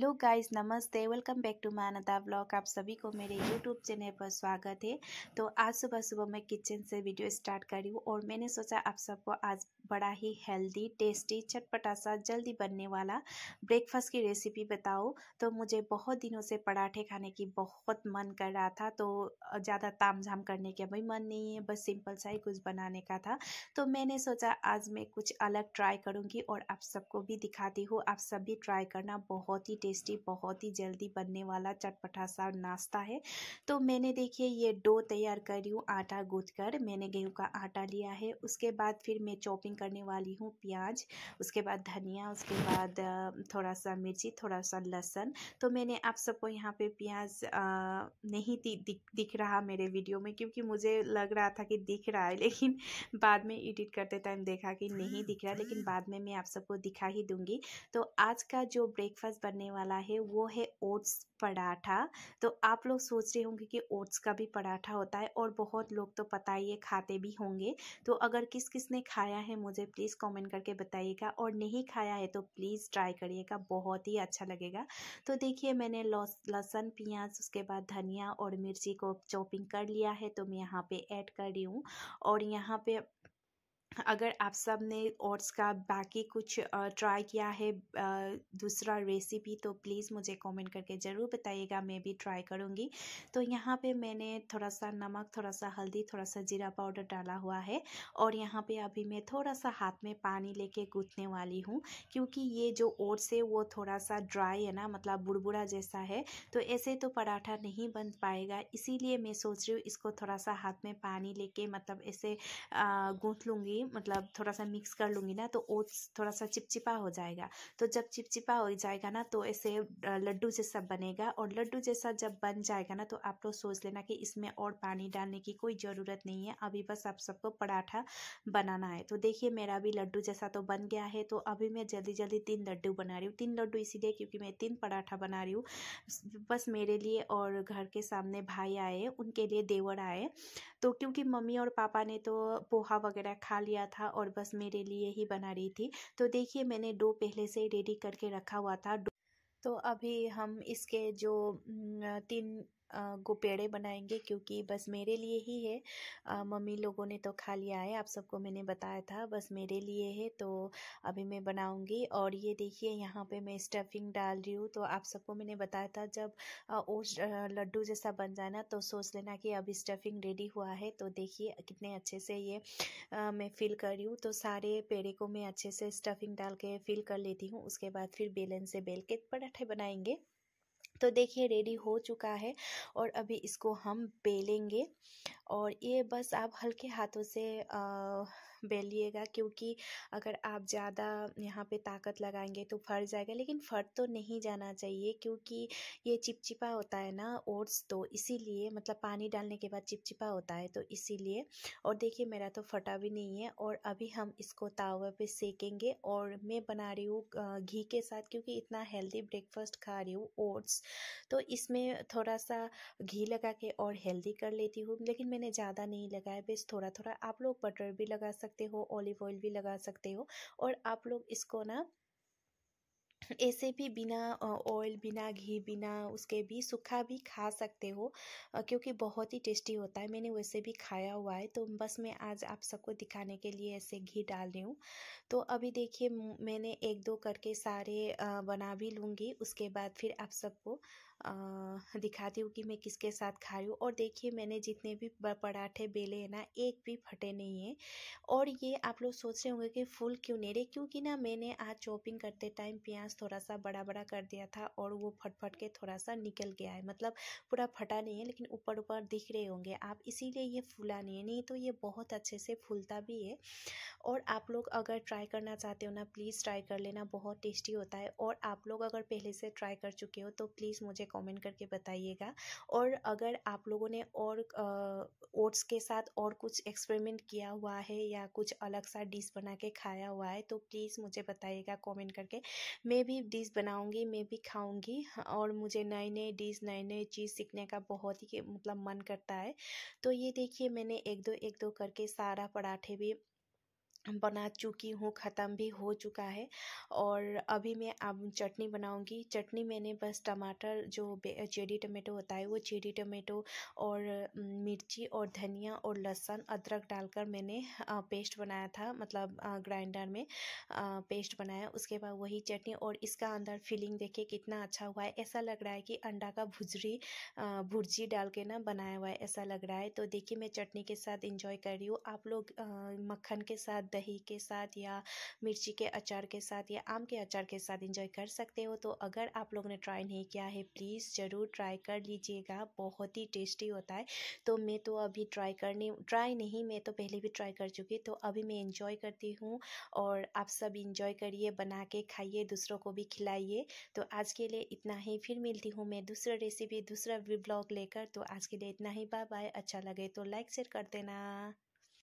hello guys नमस्ते welcome back to Manda blog आप सभी को मेरे यूट्यूब चैनल पर स्वागत है तो आज सुबह सुबह मैं किचन से वीडियो स्टार्ट कर रही हूँ और मैंने सोचा आप सबको आज बड़ा ही हेल्दी टेस्टी चटपटा सा जल्दी बनने वाला ब्रेकफास्ट की रेसिपी बताओ तो मुझे बहुत दिनों से पराठे खाने की बहुत मन कर रहा था तो ज़्यादा ताम झाम करने का भी मन नहीं है बस सिंपल सा ही कुछ बनाने का था तो मैंने सोचा आज मैं कुछ अलग ट्राई करूँगी और आप सबको भी दिखाती हूँ आप सब भी ट्राई करना बहुत ही टेस्टी बहुत ही जल्दी बनने वाला चटपटा सा नाश्ता है तो मैंने देखिए ये डो तैयार कर रही हूँ आटा गूँथ कर मैंने गेहूँ का आटा लिया है उसके बाद फिर मैं चॉपिंग करने वाली हूँ प्याज उसके बाद धनिया उसके बाद थोड़ा सा मिर्ची थोड़ा सा लहसन तो मैंने आप सबको यहाँ पे प्याज नहीं दिख दिख रहा मेरे वीडियो में क्योंकि मुझे लग रहा था कि दिख रहा है लेकिन बाद में एडिट करते टाइम देखा कि नहीं दिख रहा लेकिन बाद में मैं आप सबको दिखा ही दूंगी तो आज का जो ब्रेकफास्ट बनने वाला है वो है ओट्स पराठा तो आप लोग सोच रहे होंगे कि ओट्स का भी पराठा होता है और बहुत लोग तो पता ही है खाते भी होंगे तो अगर किस किस ने खाया है मुझे मुझे प्लीज़ कमेंट करके बताइएगा और नहीं खाया है तो प्लीज़ ट्राई करिएगा बहुत ही अच्छा लगेगा तो देखिए मैंने लहसन प्याज उसके बाद धनिया और मिर्ची को चॉपिंग कर लिया है तो मैं यहाँ पे ऐड कर रही हूँ और यहाँ पे अगर आप सब ने ओट्स का बाकी कुछ ट्राई किया है दूसरा रेसिपी तो प्लीज़ मुझे कमेंट करके ज़रूर बताइएगा मैं भी ट्राई करूँगी तो यहाँ पे मैंने थोड़ा सा नमक थोड़ा सा हल्दी थोड़ा सा जीरा पाउडर डाला हुआ है और यहाँ पे अभी मैं थोड़ा सा हाथ में पानी लेके गूँथने वाली हूँ क्योंकि ये जो ओट्स है वो थोड़ा सा ड्राई है ना मतलब बुड़बुड़ा जैसा है तो ऐसे तो पराठा नहीं बन पाएगा इसीलिए मैं सोच रही हूँ इसको थोड़ा सा हाथ में पानी ले मतलब ऐसे गूँथ लूँगी लूँगी मतलब थोड़ा सा मिक्स कर लूँगी ना तो ओट्स थोड़ा सा चिपचिपा हो जाएगा तो जब चिपचिपा हो जाएगा ना तो ऐसे लड्डू जैसा बनेगा और लड्डू जैसा जब बन जाएगा ना तो आप लोग सोच लेना कि इसमें और पानी डालने की कोई ज़रूरत नहीं है अभी बस आप सबको पराठा बनाना है तो देखिए मेरा भी लड्डू जैसा तो बन गया है तो अभी मैं जल्दी जल्दी तीन लड्डू बना रही हूँ तीन लड्डू इसीलिए क्योंकि मैं तीन पराठा बना रही हूँ बस मेरे लिए और घर के सामने भाई आए उनके लिए देवर आए तो क्योंकि मम्मी और पापा ने तो पोहा वगैरह खा लिया था और बस मेरे लिए ही बना रही थी तो देखिए मैंने डो पहले से रेडी करके रखा हुआ था तो अभी हम इसके जो तीन पेड़े बनाएंगे क्योंकि बस मेरे लिए ही है मम्मी लोगों ने तो खा लिया है आप सबको मैंने बताया था बस मेरे लिए है तो अभी मैं बनाऊंगी और ये देखिए यहाँ पे मैं स्टफिंग डाल रही हूँ तो आप सबको मैंने बताया था जब ओस लड्डू जैसा बन जाए ना तो सोच लेना कि अभी स्टफिंग रेडी हुआ है तो देखिए कितने अच्छे से ये आ, मैं फिल कर रही हूँ तो सारे पेड़े को मैं अच्छे से स्टफिंग डाल के फिल कर लेती हूँ उसके बाद फिर बेलन से बेल के पराठे बनाएंगे तो देखिए रेडी हो चुका है और अभी इसको हम बेलेंगे और ये बस आप हल्के हाथों से आ, बेलिएगा क्योंकि अगर आप ज़्यादा यहाँ पे ताकत लगाएंगे तो फट जाएगा लेकिन फट तो नहीं जाना चाहिए क्योंकि ये चिपचिपा होता है ना ओट्स तो इसीलिए मतलब पानी डालने के बाद चिपचिपा होता है तो इसीलिए और देखिए मेरा तो फटा भी नहीं है और अभी हम इसको तावे पे सेकेंगे और मैं बना रही हूँ घी के साथ क्योंकि इतना हेल्दी ब्रेकफास्ट खा रही हूँ ओट्स तो इसमें थोड़ा सा घी लगा के और हेल्दी कर लेती हूँ लेकिन मैंने ज़्यादा नहीं लगाया बस थोड़ा थोड़ा आप लोग बटर भी लगा सकते सकते हो ऑलिव ऑयल भी लगा सकते हो और आप लोग इसको ना ऐसे भी बिना ऑयल बिना घी बिना उसके भी सूखा भी खा सकते हो क्योंकि बहुत ही टेस्टी होता है मैंने वैसे भी खाया हुआ है तो बस मैं आज आप सबको दिखाने के लिए ऐसे घी डाल रही हूँ तो अभी देखिए मैंने एक दो करके सारे बना भी लूँगी उसके बाद फिर आप सबको दिखाती हूँ कि मैं किसके साथ खा रही हूँ और देखिए मैंने जितने भी पराठे बेले हैं ना एक भी फटे नहीं है और ये आप लोग सोच रहे होंगे कि फुल क्यों नहीं रहे क्योंकि ना मैंने आज चॉपिंग करते टाइम प्याज थोड़ा सा बड़ा बड़ा कर दिया था और वो फट फट के थोड़ा सा निकल गया है मतलब पूरा फटा नहीं है लेकिन ऊपर ऊपर दिख रहे होंगे आप इसीलिए ये फूला नहीं है नहीं तो ये बहुत अच्छे से फूलता भी है और आप लोग अगर ट्राई करना चाहते हो ना प्लीज़ ट्राई कर लेना बहुत टेस्टी होता है और आप लोग अगर पहले से ट्राई कर चुके हो तो प्लीज़ मुझे कमेंट करके बताइएगा और अगर आप लोगों ने और ओट्स के साथ और कुछ एक्सपेरिमेंट किया हुआ है या कुछ अलग सा डिश बना के खाया हुआ है तो प्लीज़ मुझे बताइएगा कॉमेंट करके मैं भी डिश बनाऊँगी मैं भी खाऊँगी और मुझे नए नए डिश नए नए चीज़ सीखने का बहुत ही मतलब मन करता है तो ये देखिए मैंने एक दो एक दो करके सारा पराठे भी बना चुकी हूँ ख़त्म भी हो चुका है और अभी मैं अब चटनी बनाऊँगी चटनी मैंने बस टमाटर जो चेरी टमाटो होता है वो चेरी टमाटो और मिर्ची और धनिया और लहसुन अदरक डालकर मैंने पेस्ट बनाया था मतलब ग्राइंडर में पेस्ट बनाया उसके बाद वही चटनी और इसका अंदर फीलिंग देखिए कितना अच्छा हुआ है ऐसा लग रहा है कि अंडा का भुजरी भुर्जी डाल के ना बनाया हुआ है ऐसा लग रहा है तो देखिए मैं चटनी के साथ इंजॉय कर रही हूँ आप लोग मक्खन के साथ दही के साथ या मिर्ची के अचार के साथ या आम के अचार के साथ इंजॉय कर सकते हो तो अगर आप लोगों ने ट्राई नहीं किया है प्लीज़ ज़रूर ट्राई कर लीजिएगा बहुत ही टेस्टी होता है तो मैं तो अभी ट्राई करने ट्राई नहीं मैं तो पहले भी ट्राई कर चुकी तो अभी मैं इंजॉय करती हूँ और आप सब इन्जॉय करिए बना के खाइए दूसरों को भी खिलाइए तो आज के लिए इतना ही फिर मिलती हूँ मैं दूसरा रेसिपी दूसरा ब्लॉग लेकर तो आज के लिए इतना ही बाय बाय अच्छा लगे तो लाइक शेयर कर देना